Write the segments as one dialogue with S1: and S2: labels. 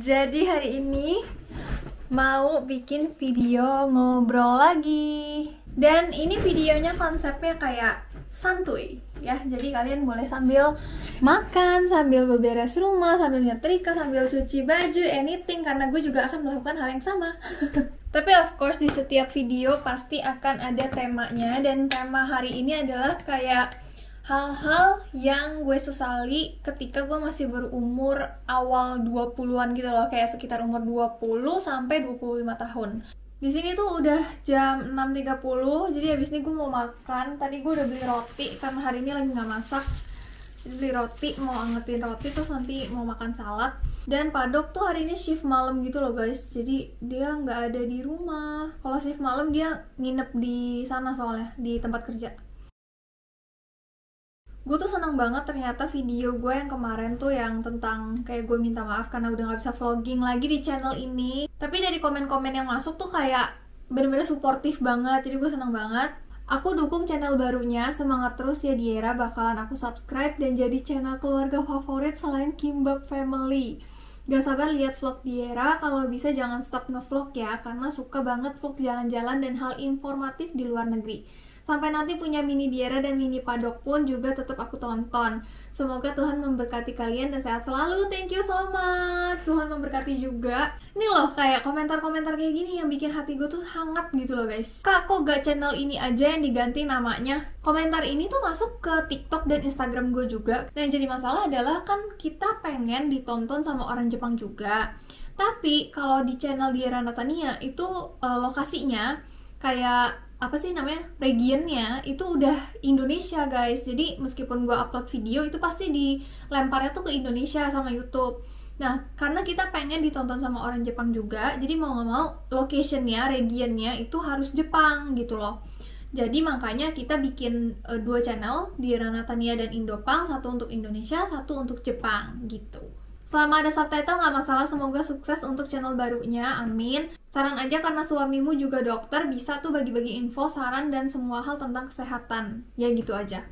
S1: Jadi hari ini mau bikin video ngobrol lagi. Dan ini videonya konsepnya kayak santuy ya. Jadi kalian boleh sambil makan, sambil beberes rumah, sambil nyetrika, sambil cuci baju, anything karena gue juga akan melakukan hal yang sama. Tapi of course di setiap video pasti akan ada temanya dan tema hari ini adalah kayak hal-hal yang gue sesali ketika gue masih berumur awal 20-an gitu loh, kayak sekitar umur 20 sampai 25 tahun. Di sini tuh udah jam 6.30, jadi habis ini gue mau makan. Tadi gue udah beli roti karena hari ini lagi nggak masak. Jadi beli roti, mau angetin roti terus nanti mau makan salad. Dan Padok tuh hari ini shift malam gitu loh guys. Jadi dia nggak ada di rumah. Kalau shift malam dia nginep di sana soalnya di tempat kerja gue tuh seneng banget ternyata video gue yang kemarin tuh yang tentang kayak gue minta maaf karena udah gak bisa vlogging lagi di channel ini tapi dari komen-komen yang masuk tuh kayak bener-bener suportif banget jadi gue seneng banget Aku dukung channel barunya, semangat terus ya Diera, bakalan aku subscribe dan jadi channel keluarga favorit selain Kimbab Family. Gak sabar lihat vlog Diera, kalau bisa jangan stop ngevlog ya, karena suka banget vlog jalan-jalan dan hal informatif di luar negeri. Sampai nanti punya mini diera dan mini padok pun juga tetap aku tonton. Semoga Tuhan memberkati kalian dan sehat selalu. Thank you so much. Tuhan memberkati juga. Ini loh kayak komentar-komentar kayak gini yang bikin hati gue tuh hangat gitu loh guys. Kak kok gak channel ini aja yang diganti namanya? Komentar ini tuh masuk ke TikTok dan Instagram gue juga. Nah yang jadi masalah adalah kan kita pengen ditonton sama orang Jepang juga. Tapi kalau di channel Diera Natania itu uh, lokasinya kayak apa sih namanya regionnya itu udah Indonesia guys jadi meskipun gue upload video itu pasti dilemparnya tuh ke Indonesia sama YouTube nah karena kita pengen ditonton sama orang Jepang juga jadi mau nggak mau locationnya regionnya itu harus Jepang gitu loh jadi makanya kita bikin uh, dua channel di Ranatania dan Indopang satu untuk Indonesia satu untuk Jepang gitu Selama ada subtitle nggak masalah, semoga sukses untuk channel barunya, amin. Saran aja karena suamimu juga dokter, bisa tuh bagi-bagi info, saran, dan semua hal tentang kesehatan. Ya gitu aja.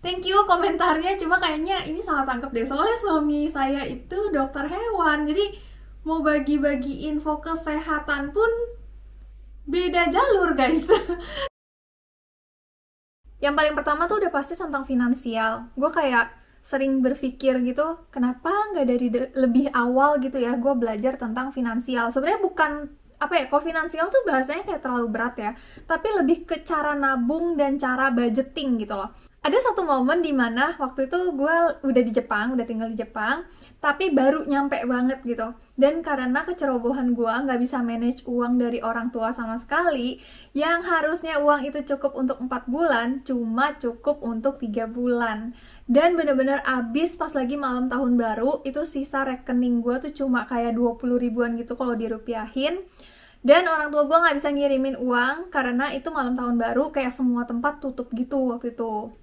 S1: Thank you komentarnya, cuma kayaknya ini salah tangkap deh, soalnya suami saya itu dokter hewan, jadi mau bagi-bagi info kesehatan pun beda jalur guys. Yang paling pertama tuh udah pasti tentang finansial. Gue kayak sering berpikir gitu kenapa nggak dari lebih awal gitu ya gue belajar tentang finansial sebenarnya bukan apa ya kok finansial tuh bahasanya kayak terlalu berat ya tapi lebih ke cara nabung dan cara budgeting gitu loh ada satu momen dimana waktu itu gue udah di Jepang udah tinggal di Jepang tapi baru nyampe banget gitu dan karena kecerobohan gue nggak bisa manage uang dari orang tua sama sekali yang harusnya uang itu cukup untuk 4 bulan cuma cukup untuk 3 bulan dan bener-bener abis pas lagi malam tahun baru itu sisa rekening gue tuh cuma kayak 20 ribuan gitu kalau dirupiahin dan orang tua gue gak bisa ngirimin uang karena itu malam tahun baru kayak semua tempat tutup gitu waktu itu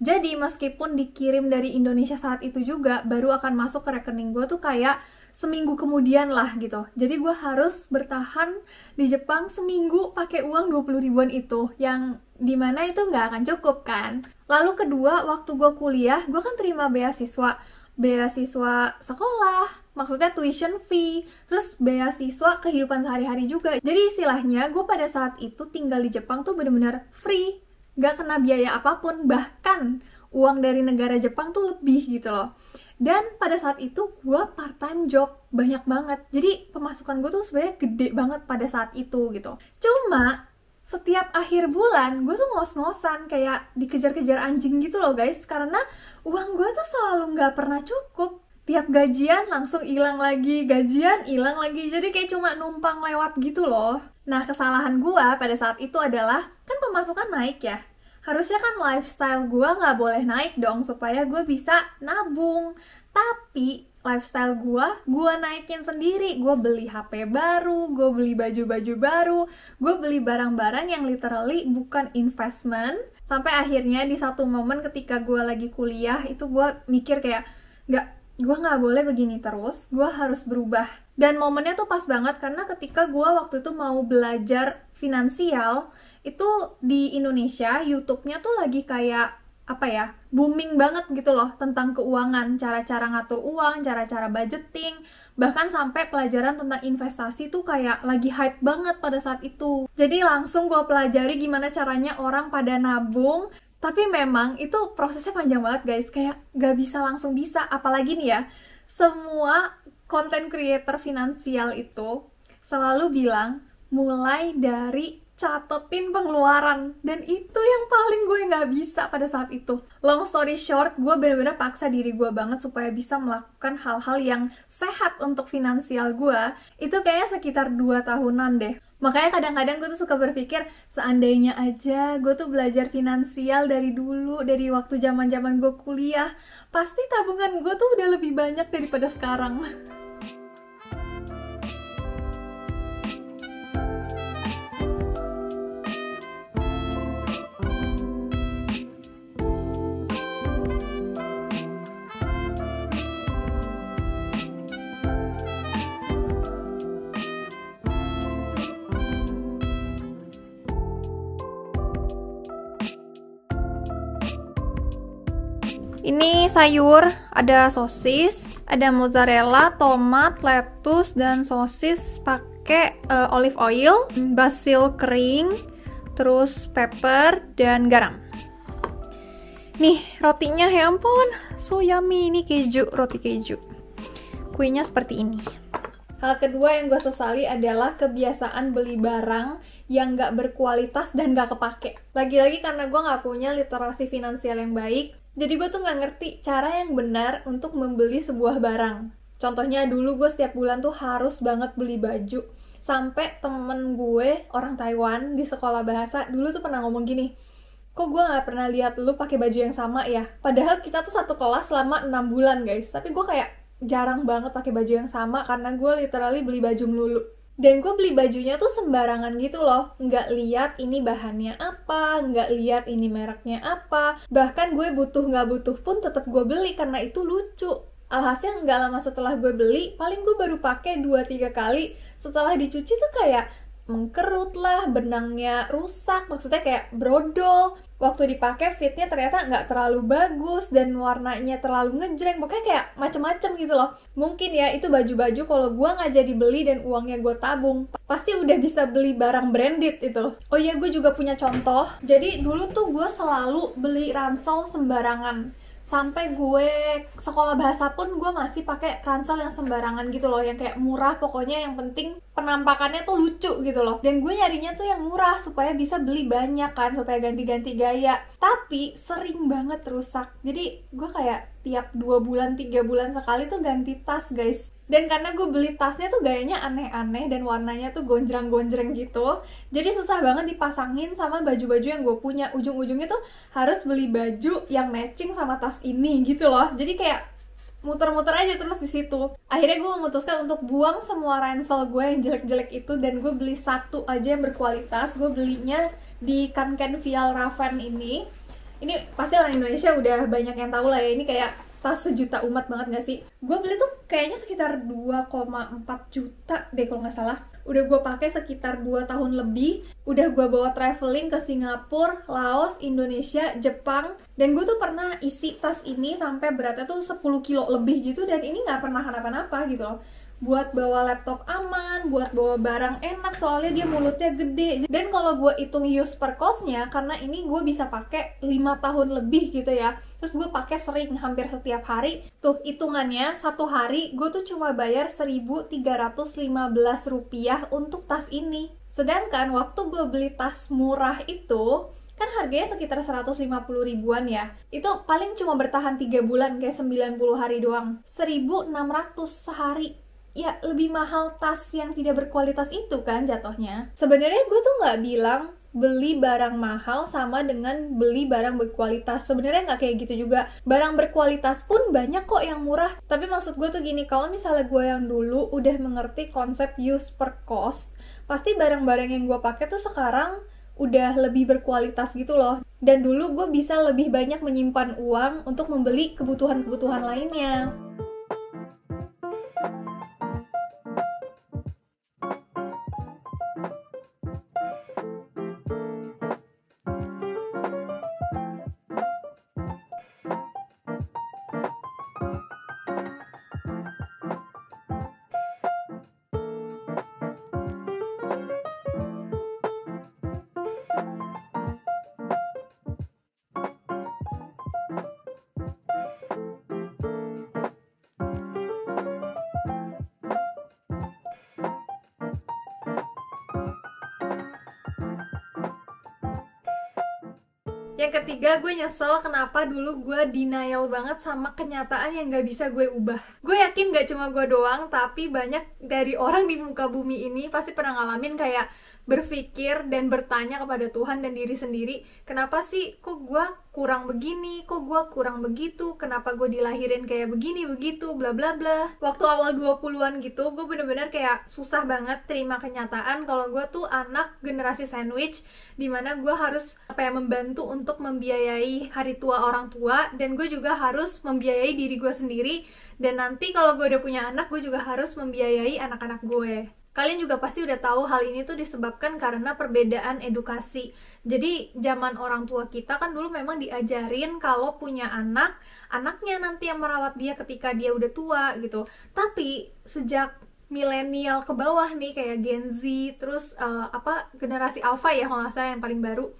S1: jadi meskipun dikirim dari Indonesia saat itu juga baru akan masuk ke rekening gue tuh kayak seminggu kemudian lah gitu. Jadi gue harus bertahan di Jepang seminggu pakai uang 20 ribuan itu yang dimana itu nggak akan cukup kan. Lalu kedua, waktu gue kuliah, gue kan terima beasiswa. Beasiswa sekolah, maksudnya tuition fee, terus beasiswa kehidupan sehari-hari juga. Jadi istilahnya, gue pada saat itu tinggal di Jepang tuh bener-bener free. Gak kena biaya apapun, bahkan uang dari negara Jepang tuh lebih gitu loh. Dan pada saat itu gue part-time job banyak banget. Jadi pemasukan gue tuh sebenarnya gede banget pada saat itu gitu. Cuma setiap akhir bulan gue tuh ngos-ngosan kayak dikejar-kejar anjing gitu loh guys karena uang gue tuh selalu nggak pernah cukup tiap gajian langsung hilang lagi gajian hilang lagi jadi kayak cuma numpang lewat gitu loh nah kesalahan gue pada saat itu adalah kan pemasukan naik ya harusnya kan lifestyle gue nggak boleh naik dong supaya gue bisa nabung tapi lifestyle gue, gue naikin sendiri. Gue beli HP baru, gue beli baju-baju baru, gue beli barang-barang yang literally bukan investment. Sampai akhirnya di satu momen ketika gue lagi kuliah, itu gue mikir kayak, nggak gue nggak boleh begini terus, gue harus berubah. Dan momennya tuh pas banget karena ketika gue waktu itu mau belajar finansial, itu di Indonesia YouTube-nya tuh lagi kayak apa ya booming banget gitu loh tentang keuangan cara-cara ngatur uang cara-cara budgeting bahkan sampai pelajaran tentang investasi tuh kayak lagi hype banget pada saat itu jadi langsung gue pelajari gimana caranya orang pada nabung tapi memang itu prosesnya panjang banget guys kayak gak bisa langsung bisa apalagi nih ya semua konten creator finansial itu selalu bilang mulai dari catetin pengeluaran dan itu yang paling gue nggak bisa pada saat itu long story short gue bener-bener paksa diri gue banget supaya bisa melakukan hal-hal yang sehat untuk finansial gue itu kayaknya sekitar 2 tahunan deh Makanya kadang-kadang gue tuh suka berpikir seandainya aja gue tuh belajar finansial dari dulu, dari waktu zaman-zaman gue kuliah, pasti tabungan gue tuh udah lebih banyak daripada sekarang. sayur, ada sosis, ada mozzarella, tomat, lettuce, dan sosis pakai uh, olive oil, basil kering, terus pepper, dan garam. Nih, rotinya ya ampun, so yummy. Ini keju, roti keju. Kuenya seperti ini. Hal kedua yang gue sesali adalah kebiasaan beli barang yang gak berkualitas dan gak kepake. Lagi-lagi karena gue gak punya literasi finansial yang baik, jadi gue tuh nggak ngerti cara yang benar untuk membeli sebuah barang. Contohnya dulu gue setiap bulan tuh harus banget beli baju. Sampai temen gue, orang Taiwan, di sekolah bahasa, dulu tuh pernah ngomong gini, kok gue gak pernah lihat lu pakai baju yang sama ya? Padahal kita tuh satu kelas selama 6 bulan guys. Tapi gue kayak jarang banget pakai baju yang sama karena gue literally beli baju melulu dan gue beli bajunya tuh sembarangan gitu loh nggak lihat ini bahannya apa nggak lihat ini mereknya apa bahkan gue butuh nggak butuh pun tetap gue beli karena itu lucu alhasil nggak lama setelah gue beli paling gue baru pakai 2-3 kali setelah dicuci tuh kayak mengkerut lah, benangnya rusak, maksudnya kayak brodol. Waktu dipakai fitnya ternyata nggak terlalu bagus dan warnanya terlalu ngejreng, pokoknya kayak macem-macem gitu loh. Mungkin ya itu baju-baju kalau gue nggak jadi beli dan uangnya gue tabung, pasti udah bisa beli barang branded itu. Oh iya gue juga punya contoh, jadi dulu tuh gue selalu beli ransel sembarangan sampai gue sekolah bahasa pun gue masih pakai ransel yang sembarangan gitu loh yang kayak murah pokoknya yang penting penampakannya tuh lucu gitu loh dan gue nyarinya tuh yang murah supaya bisa beli banyak kan supaya ganti-ganti gaya tapi sering banget rusak jadi gue kayak tiap dua bulan tiga bulan sekali tuh ganti tas guys dan karena gue beli tasnya tuh gayanya aneh-aneh dan warnanya tuh gonjreng-gonjreng gitu jadi susah banget dipasangin sama baju-baju yang gue punya ujung-ujungnya tuh harus beli baju yang matching sama tas ini gitu loh jadi kayak muter-muter aja terus di situ. Akhirnya gue memutuskan untuk buang semua ransel gue yang jelek-jelek itu dan gue beli satu aja yang berkualitas. Gue belinya di Kanken Vial Raven ini. Ini pasti orang Indonesia udah banyak yang tahu lah ya. Ini kayak tas sejuta umat banget gak sih? Gue beli tuh kayaknya sekitar 2,4 juta deh kalau nggak salah udah gue pakai sekitar 2 tahun lebih udah gue bawa traveling ke Singapura, Laos, Indonesia, Jepang dan gue tuh pernah isi tas ini sampai beratnya tuh 10 kilo lebih gitu dan ini gak pernah kenapa-napa gitu loh buat bawa laptop aman, buat bawa barang enak soalnya dia mulutnya gede. Dan kalau gue hitung use per costnya, karena ini gue bisa pakai 5 tahun lebih gitu ya. Terus gue pakai sering hampir setiap hari. Tuh hitungannya satu hari gue tuh cuma bayar 1.315 rupiah untuk tas ini. Sedangkan waktu gue beli tas murah itu, kan harganya sekitar 150 ribuan ya. Itu paling cuma bertahan 3 bulan, kayak 90 hari doang. 1600 sehari ya lebih mahal tas yang tidak berkualitas itu kan jatuhnya. Sebenarnya gue tuh nggak bilang beli barang mahal sama dengan beli barang berkualitas. Sebenarnya nggak kayak gitu juga. Barang berkualitas pun banyak kok yang murah. Tapi maksud gue tuh gini, kalau misalnya gue yang dulu udah mengerti konsep use per cost, pasti barang-barang yang gue pakai tuh sekarang udah lebih berkualitas gitu loh. Dan dulu gue bisa lebih banyak menyimpan uang untuk membeli kebutuhan-kebutuhan lainnya. yang ketiga gue nyesel kenapa dulu gue denial banget sama kenyataan yang gak bisa gue ubah gue yakin gak cuma gue doang tapi banyak dari orang di muka bumi ini pasti pernah ngalamin kayak berpikir dan bertanya kepada Tuhan dan diri sendiri, kenapa sih kok gue kurang begini, kok gue kurang begitu, kenapa gue dilahirin kayak begini, begitu, bla bla bla. Waktu awal 20-an gitu, gue bener-bener kayak susah banget terima kenyataan kalau gue tuh anak generasi sandwich, dimana gue harus apa ya, membantu untuk membiayai hari tua orang tua, dan gue juga harus membiayai diri gue sendiri, dan nanti kalau gue udah punya anak, gue juga harus membiayai anak-anak gue. Kalian juga pasti udah tahu hal ini tuh disebabkan karena perbedaan edukasi. Jadi zaman orang tua kita kan dulu memang diajarin kalau punya anak, anaknya nanti yang merawat dia ketika dia udah tua gitu. Tapi sejak milenial ke bawah nih kayak Gen Z, terus uh, apa generasi alpha ya kalau nggak yang paling baru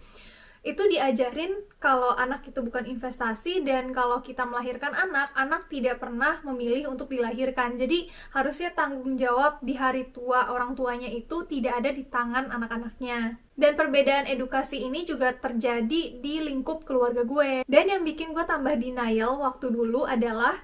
S1: itu diajarin kalau anak itu bukan investasi dan kalau kita melahirkan anak, anak tidak pernah memilih untuk dilahirkan. Jadi harusnya tanggung jawab di hari tua orang tuanya itu tidak ada di tangan anak-anaknya. Dan perbedaan edukasi ini juga terjadi di lingkup keluarga gue. Dan yang bikin gue tambah denial waktu dulu adalah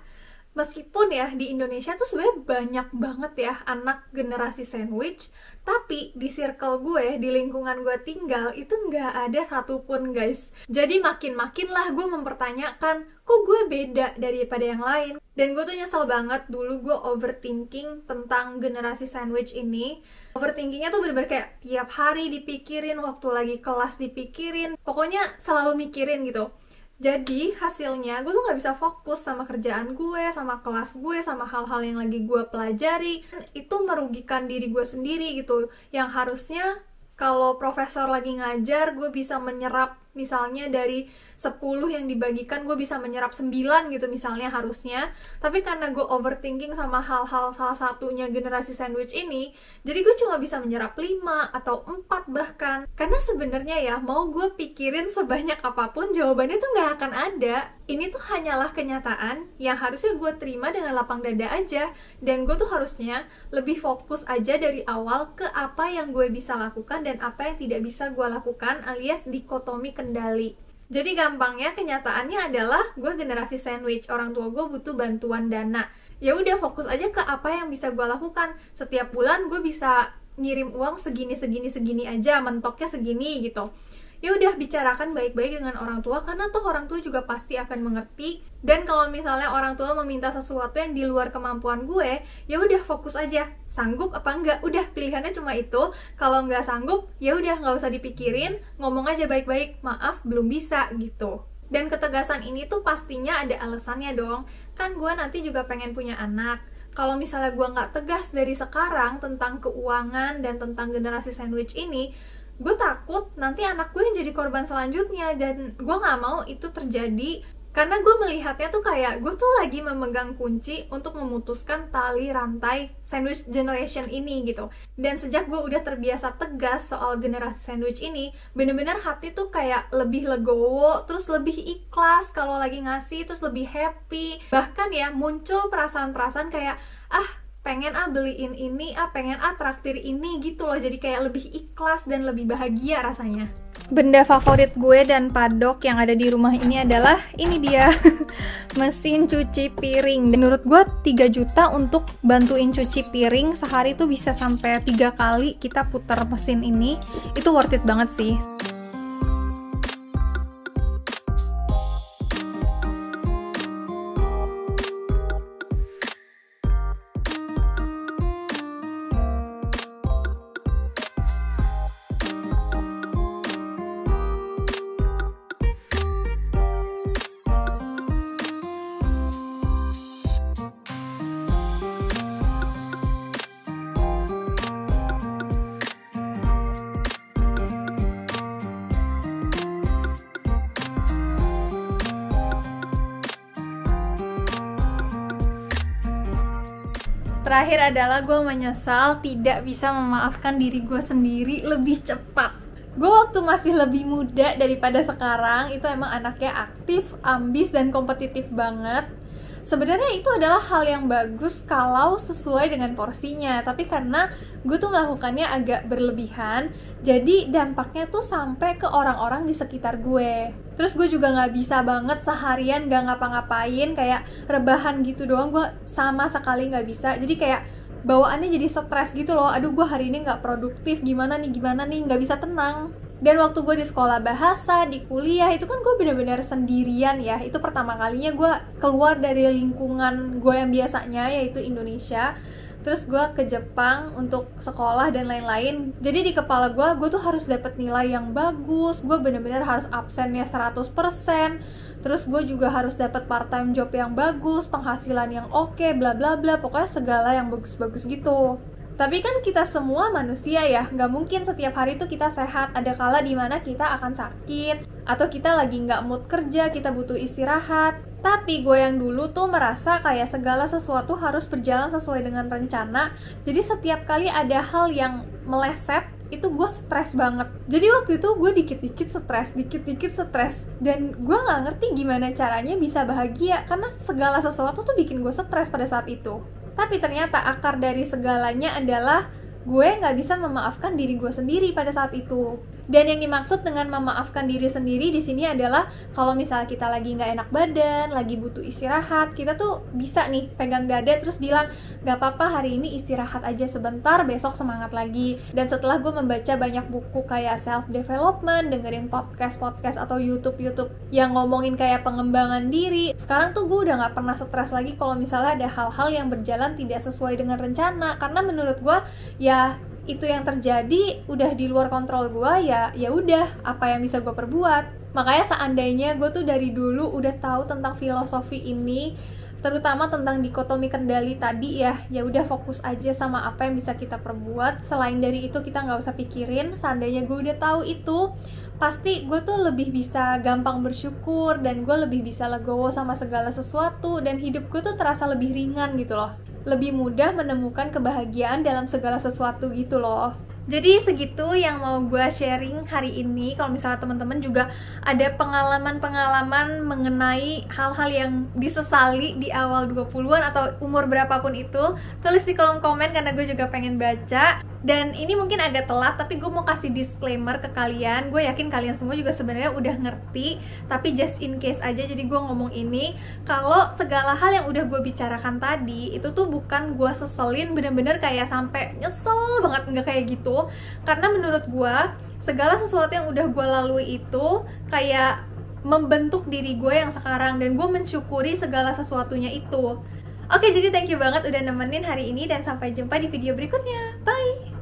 S1: meskipun ya di Indonesia tuh sebenarnya banyak banget ya anak generasi sandwich tapi di circle gue di lingkungan gue tinggal itu nggak ada satupun guys jadi makin makin lah gue mempertanyakan kok gue beda daripada yang lain dan gue tuh nyesel banget dulu gue overthinking tentang generasi sandwich ini overthinkingnya tuh bener-bener kayak tiap hari dipikirin waktu lagi kelas dipikirin pokoknya selalu mikirin gitu jadi hasilnya gue tuh nggak bisa fokus sama kerjaan gue sama kelas gue sama hal-hal yang lagi gue pelajari itu merugikan diri gue sendiri gitu yang harusnya kalau profesor lagi ngajar gue bisa menyerap misalnya dari 10 yang dibagikan gue bisa menyerap 9 gitu misalnya harusnya tapi karena gue overthinking sama hal-hal salah satunya generasi sandwich ini jadi gue cuma bisa menyerap 5 atau 4 bahkan karena sebenarnya ya mau gue pikirin sebanyak apapun jawabannya tuh nggak akan ada ini tuh hanyalah kenyataan yang harusnya gue terima dengan lapang dada aja dan gue tuh harusnya lebih fokus aja dari awal ke apa yang gue bisa lakukan dan apa yang tidak bisa gue lakukan alias dikotomi ke terkendali. Jadi gampangnya kenyataannya adalah gue generasi sandwich, orang tua gue butuh bantuan dana. Ya udah fokus aja ke apa yang bisa gue lakukan. Setiap bulan gue bisa ngirim uang segini segini segini aja, mentoknya segini gitu ya udah bicarakan baik-baik dengan orang tua karena tuh orang tua juga pasti akan mengerti dan kalau misalnya orang tua meminta sesuatu yang di luar kemampuan gue ya udah fokus aja sanggup apa enggak udah pilihannya cuma itu kalau nggak sanggup ya udah nggak usah dipikirin ngomong aja baik-baik maaf belum bisa gitu dan ketegasan ini tuh pastinya ada alasannya dong. Kan gue nanti juga pengen punya anak. Kalau misalnya gue nggak tegas dari sekarang tentang keuangan dan tentang generasi sandwich ini, gue takut nanti anak gue yang jadi korban selanjutnya dan gue nggak mau itu terjadi karena gue melihatnya tuh kayak gue tuh lagi memegang kunci untuk memutuskan tali rantai sandwich generation ini gitu dan sejak gue udah terbiasa tegas soal generasi sandwich ini bener-bener hati tuh kayak lebih legowo terus lebih ikhlas kalau lagi ngasih terus lebih happy bahkan ya muncul perasaan-perasaan kayak ah pengen ah beliin ini, ah pengen ah traktir ini gitu loh. Jadi kayak lebih ikhlas dan lebih bahagia rasanya. Benda favorit gue dan padok yang ada di rumah ini adalah ini dia mesin cuci piring. menurut gue 3 juta untuk bantuin cuci piring sehari tuh bisa sampai tiga kali kita putar mesin ini. Itu worth it banget sih. Terakhir adalah gue menyesal tidak bisa memaafkan diri gue sendiri lebih cepat. Gue waktu masih lebih muda daripada sekarang itu emang anaknya aktif, ambis dan kompetitif banget. Sebenarnya itu adalah hal yang bagus kalau sesuai dengan porsinya, tapi karena gue tuh melakukannya agak berlebihan, jadi dampaknya tuh sampai ke orang-orang di sekitar gue terus gue juga gak bisa banget seharian gak ngapa-ngapain kayak rebahan gitu doang gue sama sekali gak bisa jadi kayak bawaannya jadi stres gitu loh aduh gue hari ini gak produktif gimana nih gimana nih gak bisa tenang dan waktu gue di sekolah bahasa, di kuliah, itu kan gue bener-bener sendirian ya. Itu pertama kalinya gue keluar dari lingkungan gue yang biasanya, yaitu Indonesia terus gue ke Jepang untuk sekolah dan lain-lain jadi di kepala gue gue tuh harus dapet nilai yang bagus gue bener-bener harus absennya 100% terus gue juga harus dapet part time job yang bagus penghasilan yang oke okay, bla bla bla pokoknya segala yang bagus-bagus gitu tapi kan kita semua manusia ya, nggak mungkin setiap hari tuh kita sehat. Ada kala dimana kita akan sakit, atau kita lagi nggak mood kerja, kita butuh istirahat. Tapi gue yang dulu tuh merasa kayak segala sesuatu harus berjalan sesuai dengan rencana. Jadi setiap kali ada hal yang meleset, itu gue stres banget jadi waktu itu gue dikit-dikit stres dikit-dikit stres dan gue gak ngerti gimana caranya bisa bahagia karena segala sesuatu tuh bikin gue stres pada saat itu tapi ternyata akar dari segalanya adalah gue gak bisa memaafkan diri gue sendiri pada saat itu dan yang dimaksud dengan memaafkan diri sendiri di sini adalah kalau misalnya kita lagi nggak enak badan, lagi butuh istirahat, kita tuh bisa nih pegang dada terus bilang nggak apa-apa hari ini istirahat aja sebentar, besok semangat lagi. Dan setelah gue membaca banyak buku kayak self development, dengerin podcast podcast atau YouTube YouTube yang ngomongin kayak pengembangan diri, sekarang tuh gue udah nggak pernah stres lagi kalau misalnya ada hal-hal yang berjalan tidak sesuai dengan rencana karena menurut gue ya itu yang terjadi udah di luar kontrol gue ya ya udah apa yang bisa gue perbuat makanya seandainya gue tuh dari dulu udah tahu tentang filosofi ini terutama tentang dikotomi kendali tadi ya ya udah fokus aja sama apa yang bisa kita perbuat selain dari itu kita nggak usah pikirin seandainya gue udah tahu itu pasti gue tuh lebih bisa gampang bersyukur dan gue lebih bisa legowo sama segala sesuatu dan hidup gue tuh terasa lebih ringan gitu loh lebih mudah menemukan kebahagiaan dalam segala sesuatu gitu loh jadi segitu yang mau gue sharing hari ini. Kalau misalnya teman-teman juga ada pengalaman-pengalaman mengenai hal-hal yang disesali di awal 20-an atau umur berapapun itu, tulis di kolom komen karena gue juga pengen baca. Dan ini mungkin agak telat, tapi gue mau kasih disclaimer ke kalian. Gue yakin kalian semua juga sebenarnya udah ngerti, tapi just in case aja jadi gue ngomong ini. Kalau segala hal yang udah gue bicarakan tadi, itu tuh bukan gue seselin bener-bener kayak sampai nyesel banget nggak kayak gitu karena menurut gue segala sesuatu yang udah gue lalui itu kayak membentuk diri gue yang sekarang dan gue mensyukuri segala sesuatunya itu. Oke, jadi thank you banget udah nemenin hari ini dan sampai jumpa di video berikutnya. Bye!